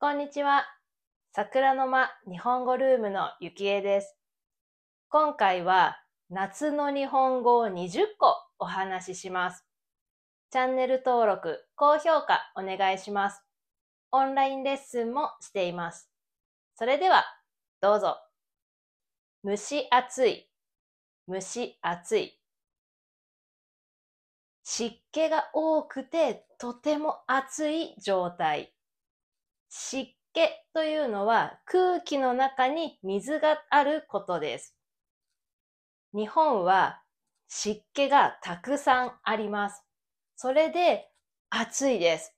こんにちは。桜の間日本語ルームのゆきえです。今回は夏の日本語を20個お話しします。チャンネル登録、高評価お願いします。オンラインレッスンもしています。それでは、どうぞ。蒸し暑い、蒸し暑い。湿気が多くてとても暑い状態。湿気というのは空気の中に水があることです。日本は湿気がたくさんあります。それで暑いです。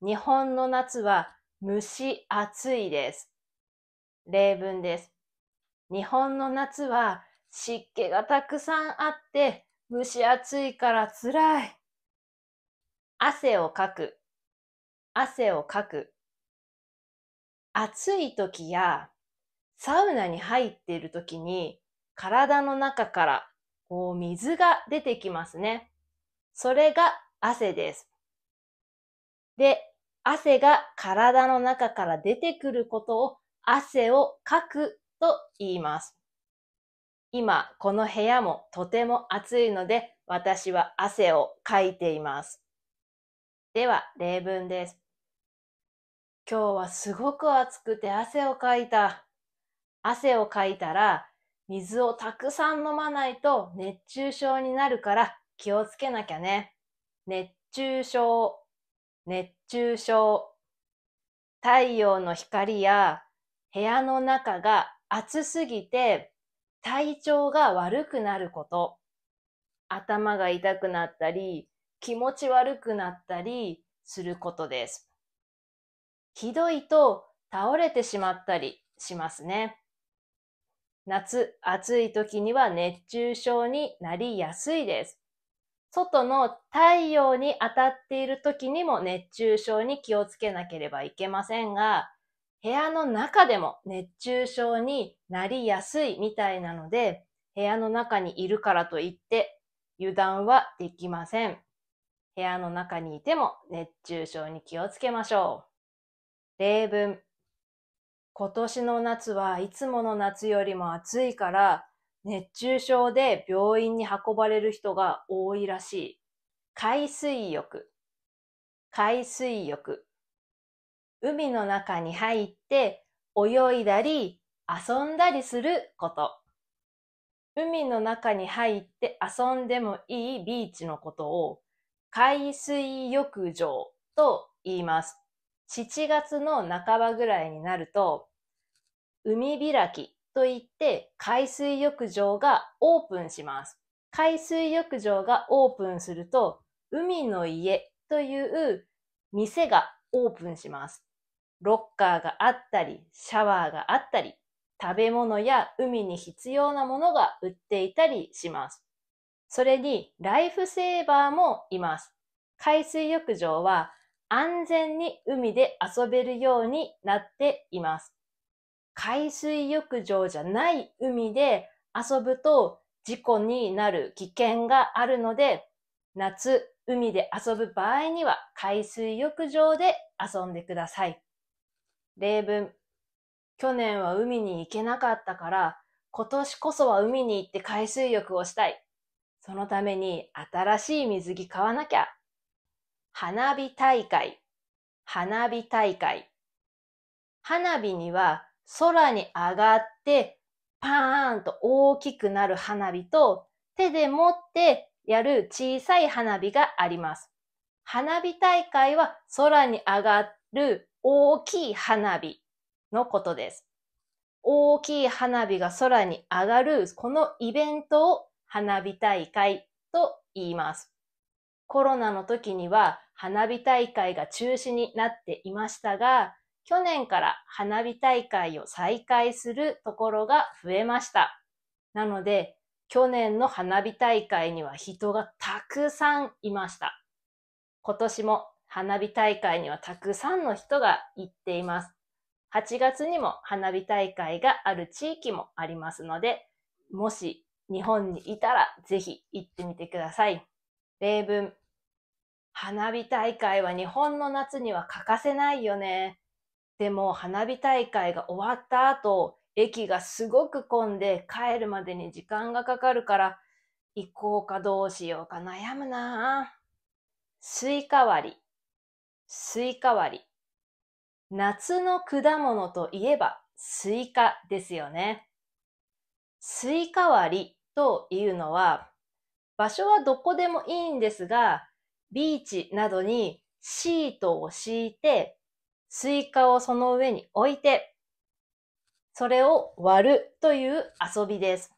日本の夏は蒸し暑いです。例文です。日本の夏は湿気がたくさんあって蒸し暑いから辛い。汗をかく。汗をかく。暑い時やサウナに入っている時に体の中からこう水が出てきますね。それが汗です。で、汗が体の中から出てくることを汗をかくと言います。今、この部屋もとても暑いので、私は汗をかいています。では、例文です。今日はすごく暑くて汗をかいた。汗をかいたら水をたくさん飲まないと熱中症になるから気をつけなきゃね。熱中症、熱中症。太陽の光や部屋の中が暑すぎて体調が悪くなること。頭が痛くなったり、気持ち悪くなったりすることです。ひどいと倒れてしまったりしますね。夏、暑い時には熱中症になりやすいです。外の太陽に当たっている時にも熱中症に気をつけなければいけませんが、部屋の中でも熱中症になりやすいみたいなので、部屋の中にいるからといって油断はできません。部屋の中にいても熱中症に気をつけましょう。例文。今年の夏はいつもの夏よりも暑いから、熱中症で病院に運ばれる人が多いらしい。海水浴。海水浴。海の中に入って泳いだり遊んだりすること。海の中に入って遊んでもいいビーチのことを海水浴場と言います。7月の半ばぐらいになると、海開きといって海水浴場がオープンします。海水浴場がオープンすると、海の家という店がオープンします。ロッカーがあったり、シャワーがあったり、食べ物や海に必要なものが売っていたりします。それにライフセーバーもいます。海水浴場は安全に海で遊べるようになっています。海水浴場じゃない海で遊ぶと事故になる危険があるので、夏、海で遊ぶ場合には海水浴場で遊んでください。例文。去年は海に行けなかったから、今年こそは海に行って海水浴をしたい。そのために新しい水着買わなきゃ。花火大会、花火大会。花火には空に上がってパーンと大きくなる花火と手で持ってやる小さい花火があります。花火大会は空に上がる大きい花火のことです。大きい花火が空に上がるこのイベントを花火大会と言います。コロナの時には花火大会が中止になっていましたが、去年から花火大会を再開するところが増えました。なので、去年の花火大会には人がたくさんいました。今年も花火大会にはたくさんの人が行っています。8月にも花火大会がある地域もありますので、もし日本にいたらぜひ行ってみてください。例文。花火大会は日本の夏には欠かせないよね。でも花火大会が終わった後、駅がすごく混んで帰るまでに時間がかかるから、行こうかどうしようか悩むなぁ。スイカ割り、スイカ割り。夏の果物といえばスイカですよね。スイカ割りというのは、場所はどこでもいいんですが、ビーチなどにシートを敷いて、スイカをその上に置いて、それを割るという遊びです。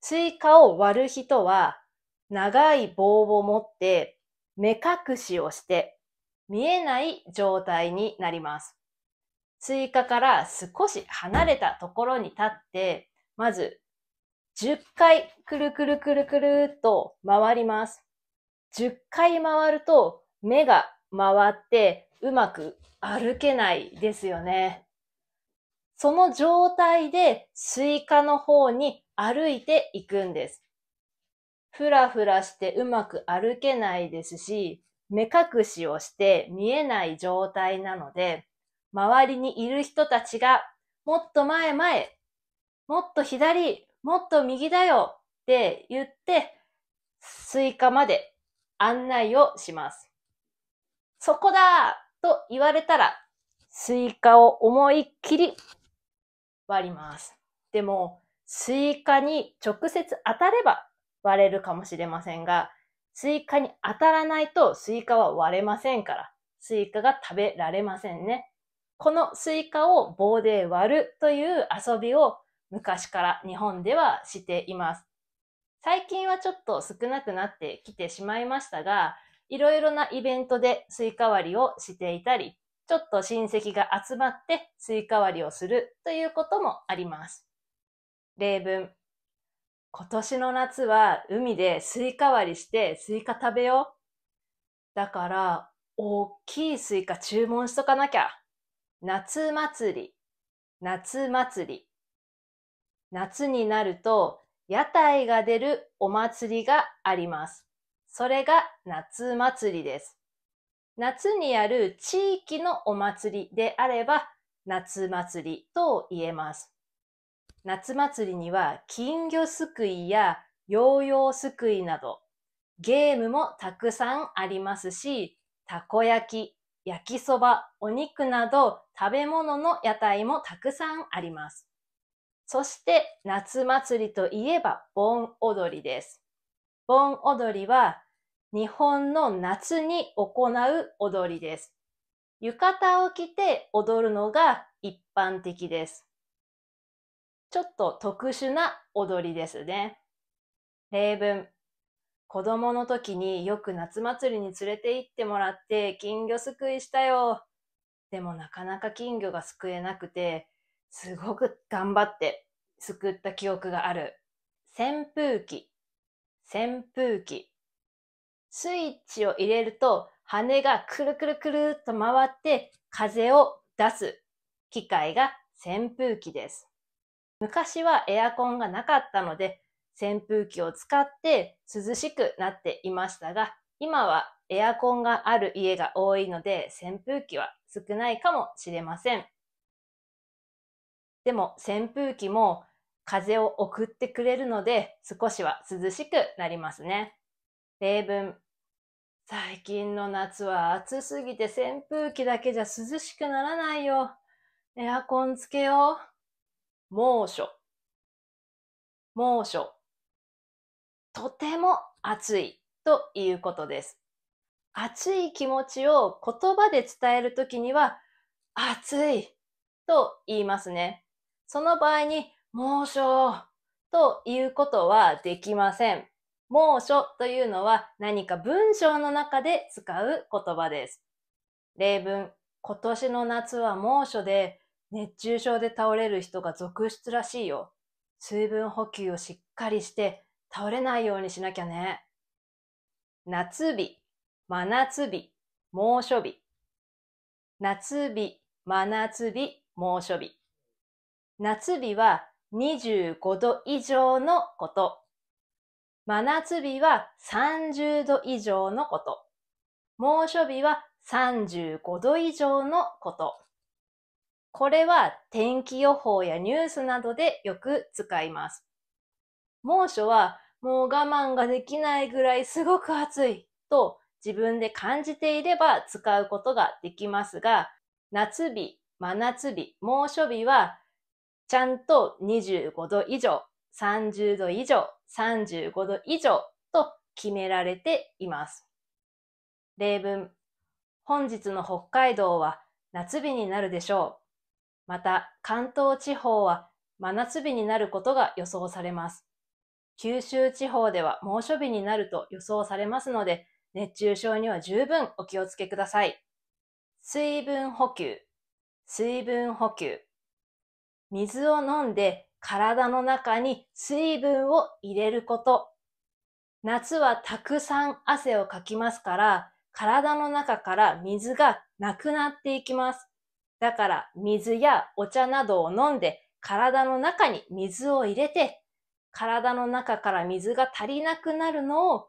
スイカを割る人は、長い棒を持って、目隠しをして、見えない状態になります。スイカから少し離れたところに立って、まず10回くるくるくるくるっと回ります。10回回ると目が回ってうまく歩けないですよね。その状態でスイカの方に歩いていくんです。ふらふらしてうまく歩けないですし、目隠しをして見えない状態なので、周りにいる人たちがもっと前前、もっと左、もっと右だよって言って、スイカまで案内をします。そこだと言われたら、スイカを思いっきり割ります。でも、スイカに直接当たれば割れるかもしれませんが、スイカに当たらないとスイカは割れませんから、スイカが食べられませんね。このスイカを棒で割るという遊びを昔から日本ではしています。最近はちょっと少なくなってきてしまいましたが、いろいろなイベントでスイカ割りをしていたり、ちょっと親戚が集まってスイカ割りをするということもあります。例文。今年の夏は海でスイカ割りしてスイカ食べよう。だから大きいスイカ注文しとかなきゃ。夏祭り、夏祭り。夏になると屋台が出るお祭りがあります。それが夏祭りです。夏にある地域のお祭りであれば夏祭りと言えます。夏祭りには金魚すくいやヨーヨーすくいなどゲームもたくさんありますし、たこ焼き、焼きそば、お肉など食べ物の屋台もたくさんあります。そして夏祭りといえば盆踊りです。盆踊りは日本の夏に行う踊りです。浴衣を着て踊るのが一般的です。ちょっと特殊な踊りですね。例文。子供の時によく夏祭りに連れて行ってもらって金魚すくいしたよ。でもなかなか金魚がすくえなくてすごく頑張って救った記憶がある。扇風機、扇風機。スイッチを入れると羽がくるくるくるっと回って風を出す機械が扇風機です。昔はエアコンがなかったので扇風機を使って涼しくなっていましたが、今はエアコンがある家が多いので扇風機は少ないかもしれません。でも扇風機も風を送ってくれるので少しは涼しくなりますね。例文。最近の夏は暑すぎて扇風機だけじゃ涼しくならないよ。エアコンつけよう。猛暑。猛暑。とても暑いということです。暑い気持ちを言葉で伝えるときには、暑いと言いますね。その場合に、猛暑ということはできません。猛暑というのは何か文章の中で使う言葉です。例文、今年の夏は猛暑で熱中症で倒れる人が続出らしいよ。水分補給をしっかりして倒れないようにしなきゃね。夏日、真夏日、猛暑日。夏日、真夏日、猛暑日。夏日は25度以上のこと。真夏日は30度以上のこと。猛暑日は35度以上のこと。これは天気予報やニュースなどでよく使います。猛暑はもう我慢ができないぐらいすごく暑いと自分で感じていれば使うことができますが、夏日、真夏日、猛暑日はちゃんと25度以上、30度以上、35度以上と決められています。例文、本日の北海道は夏日になるでしょう。また、関東地方は真夏日になることが予想されます。九州地方では猛暑日になると予想されますので、熱中症には十分お気をつけください。水分補給、水分補給。水を飲んで体の中に水分を入れること。夏はたくさん汗をかきますから、体の中から水がなくなっていきます。だから水やお茶などを飲んで体の中に水を入れて、体の中から水が足りなくなるのを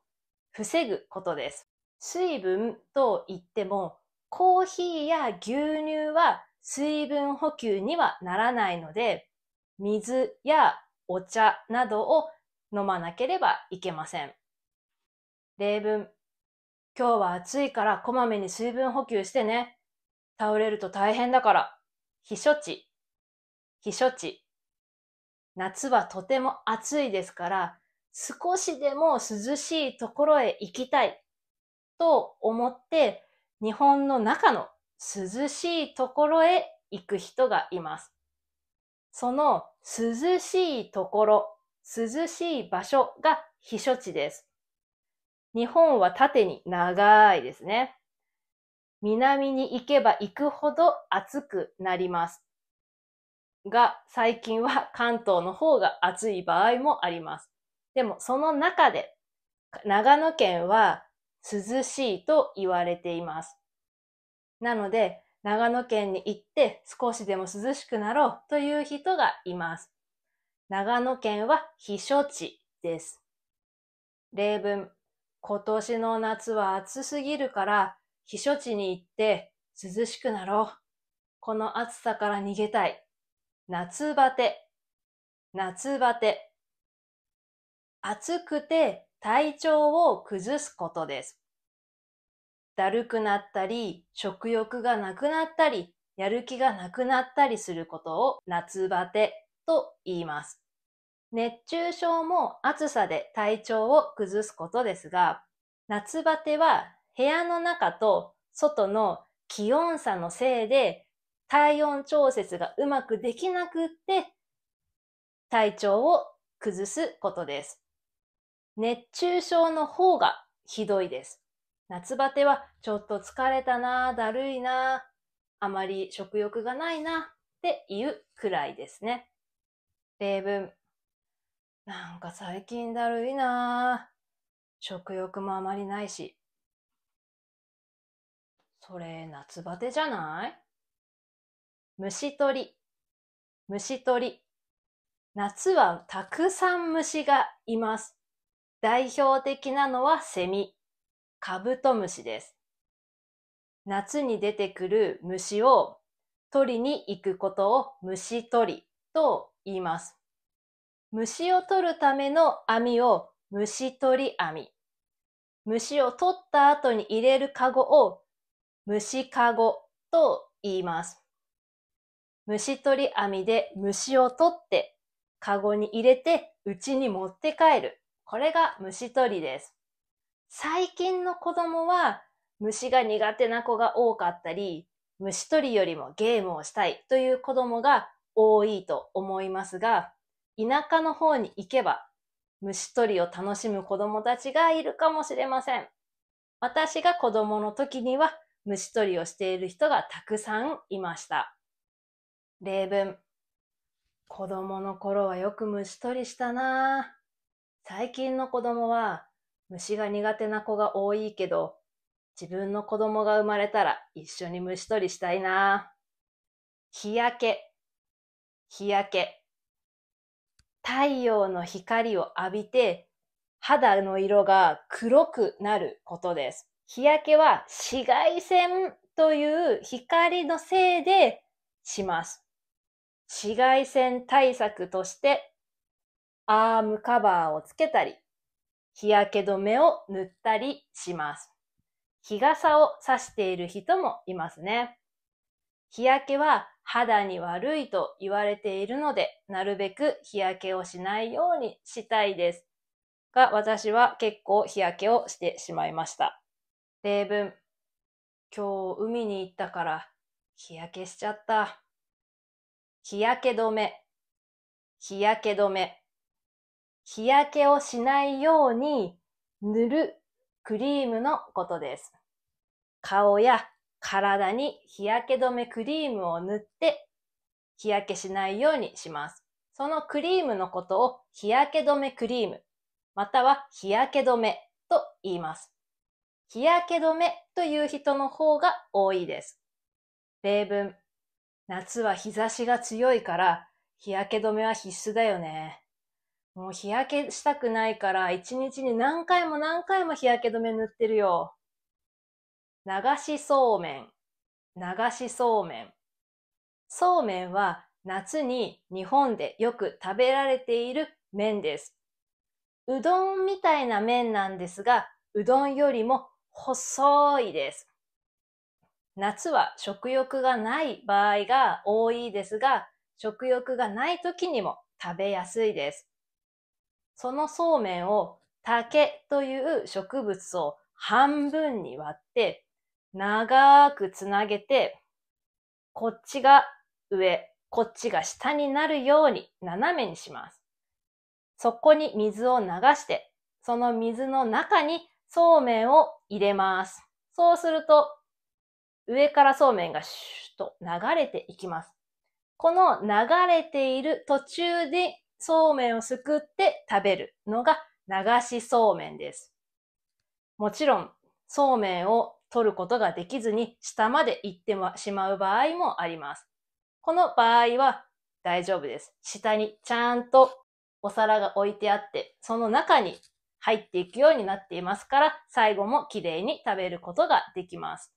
防ぐことです。水分と言っても、コーヒーや牛乳は水分補給にはならないので、水やお茶などを飲まなければいけません。例文。今日は暑いからこまめに水分補給してね。倒れると大変だから。避暑地。避暑地。夏はとても暑いですから、少しでも涼しいところへ行きたいと思って、日本の中の涼しいところへ行く人がいます。その涼しいところ、涼しい場所が避暑地です。日本は縦に長いですね。南に行けば行くほど暑くなります。が、最近は関東の方が暑い場合もあります。でも、その中で、長野県は涼しいと言われています。なので、長野県に行って少しでも涼しくなろうという人がいます。長野県は避暑地です。例文、今年の夏は暑すぎるから避暑地に行って涼しくなろう。この暑さから逃げたい。夏バテ、夏バテ。暑くて体調を崩すことです。だるくなったり、食欲がなくなったり、やる気がなくなったりすることを夏バテと言います。熱中症も暑さで体調を崩すことですが、夏バテは部屋の中と外の気温差のせいで体温調節がうまくできなくって体調を崩すことです。熱中症の方がひどいです。夏バテはちょっと疲れたな、だるいな、あまり食欲がないなっていうくらいですね。例文。なんか最近だるいな食欲もあまりないし。それ夏バテじゃない虫取り。虫取り。夏はたくさん虫がいます。代表的なのはセミ。カブトムシです。夏に出てくる虫を取りに行くことを虫取りと言います。虫を取るための網を虫取り網。虫を取った後に入れるカゴを虫カゴと言います。虫取り網で虫を取ってカゴに入れて家に持って帰る。これが虫取りです。最近の子供は虫が苦手な子が多かったり、虫取りよりもゲームをしたいという子供が多いと思いますが、田舎の方に行けば虫取りを楽しむ子供たちがいるかもしれません。私が子供の時には虫取りをしている人がたくさんいました。例文。子供の頃はよく虫取りしたな最近の子供は虫が苦手な子が多いけど、自分の子供が生まれたら一緒に虫取りしたいな。日焼け、日焼け。太陽の光を浴びて肌の色が黒くなることです。日焼けは紫外線という光のせいでします。紫外線対策としてアームカバーをつけたり、日焼け止めを塗ったりします。日傘を差している人もいますね。日焼けは肌に悪いと言われているので、なるべく日焼けをしないようにしたいです。が、私は結構日焼けをしてしまいました。例文。今日海に行ったから日焼けしちゃった。日焼け止め。日焼け止め。日焼けをしないように塗るクリームのことです。顔や体に日焼け止めクリームを塗って日焼けしないようにします。そのクリームのことを日焼け止めクリーム、または日焼け止めと言います。日焼け止めという人の方が多いです。例文、夏は日差しが強いから日焼け止めは必須だよね。もう日焼けしたくないから、一日に何回も何回も日焼け止め塗ってるよ。流しそうめん、流しそうめん。そうめんは夏に日本でよく食べられている麺です。うどんみたいな麺なんですが、うどんよりも細いです。夏は食欲がない場合が多いですが、食欲がない時にも食べやすいです。そのそうめんを竹という植物を半分に割って、長くつなげて、こっちが上、こっちが下になるように斜めにします。そこに水を流して、その水の中にそうめんを入れます。そうすると、上からそうめんがシューッと流れていきます。この流れている途中でそうめんをすくって食べるのが流しそうめんです。もちろん、そうめんを取ることができずに下まで行ってしまう場合もあります。この場合は大丈夫です。下にちゃんとお皿が置いてあって、その中に入っていくようになっていますから、最後もきれいに食べることができます。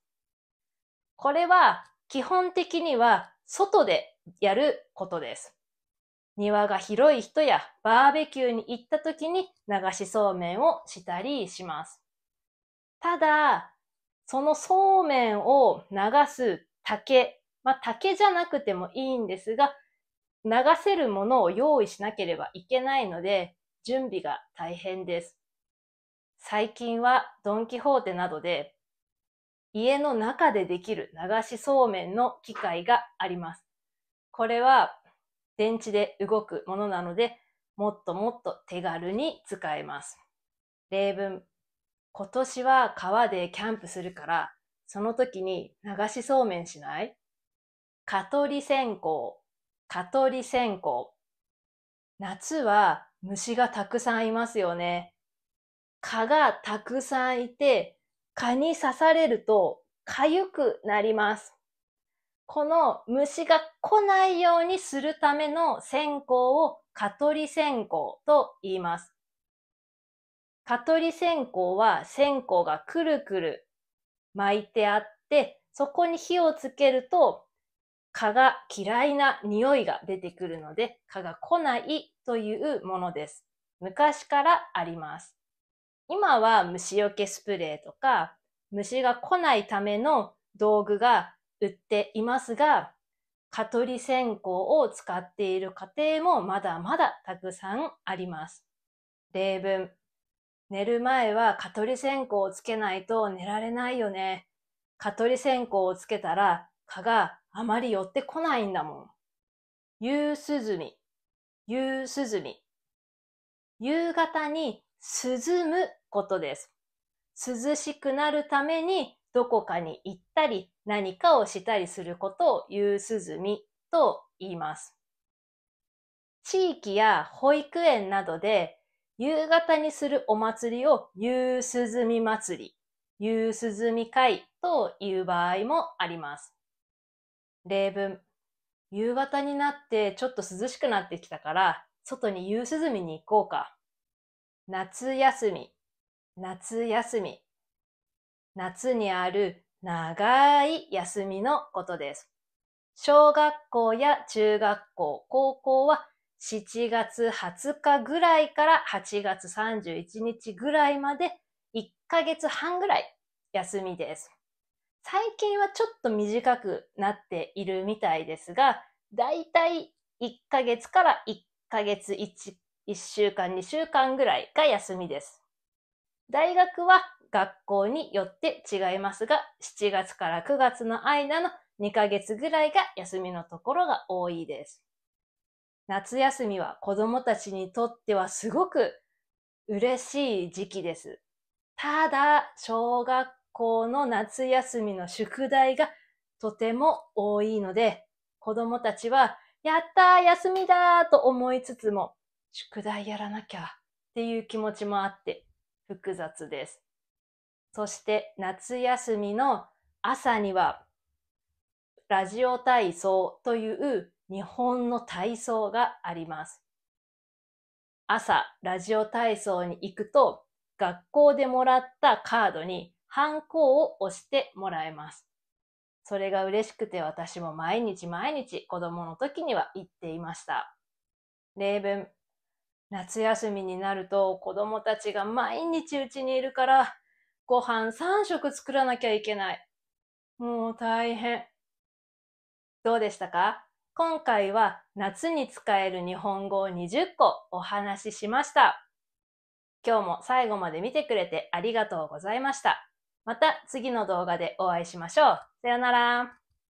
これは基本的には外でやることです。庭が広い人やバーベキューに行った時に流しそうめんをしたりします。ただ、そのそうめんを流す竹、まあ竹じゃなくてもいいんですが、流せるものを用意しなければいけないので、準備が大変です。最近はドンキホーテなどで家の中でできる流しそうめんの機械があります。これは電池で動くものなので、もっともっと手軽に使えます。例文。今年は川でキャンプするから、その時に流しそうめんしない蚊取り線香、蚊取り線香。夏は虫がたくさんいますよね。蚊がたくさんいて、蚊に刺されると痒くなります。この虫が来ないようにするための線香を蚊取り線香と言います。蚊取り線香は線香がくるくる巻いてあって、そこに火をつけると蚊が嫌いな匂いが出てくるので、蚊が来ないというものです。昔からあります。今は虫除けスプレーとか、虫が来ないための道具が売っていますが、蚊取り線香を使っている家庭もまだまだたくさんあります。例文。寝る前は蚊取り線香をつけないと寝られないよね。蚊取り線香をつけたら蚊があまり寄ってこないんだもん。夕涼み、夕涼み。夕方に涼むことです。涼しくなるためにどこかに行ったり何かをしたりすることを夕涼みと言います。地域や保育園などで夕方にするお祭りを夕涼み祭り、夕涼み会という場合もあります。例文。夕方になってちょっと涼しくなってきたから外に夕涼みに行こうか。夏休み、夏休み。夏にある長い休みのことです。小学校や中学校、高校は7月20日ぐらいから8月31日ぐらいまで1ヶ月半ぐらい休みです。最近はちょっと短くなっているみたいですが、だいたい1ヶ月から1ヶ月 1, 1週間2週間ぐらいが休みです。大学は学校によって違いますが、7月から9月の間の2ヶ月ぐらいが休みのところが多いです。夏休みは子供たちにとってはすごく嬉しい時期です。ただ、小学校の夏休みの宿題がとても多いので、子供たちは、やったー休みだーと思いつつも、宿題やらなきゃっていう気持ちもあって、複雑です。そして夏休みの朝にはラジオ体操という日本の体操があります。朝、ラジオ体操に行くと、学校でもらったカードにハンコを押してもらえます。それが嬉しくて私も毎日毎日子供の時には行っていました。例文、夏休みになると子供たちが毎日うちにいるから、ご飯3食作らなきゃいけない。もう大変。どうでしたか今回は夏に使える日本語を20個お話ししました。今日も最後まで見てくれてありがとうございました。また次の動画でお会いしましょう。さよなら。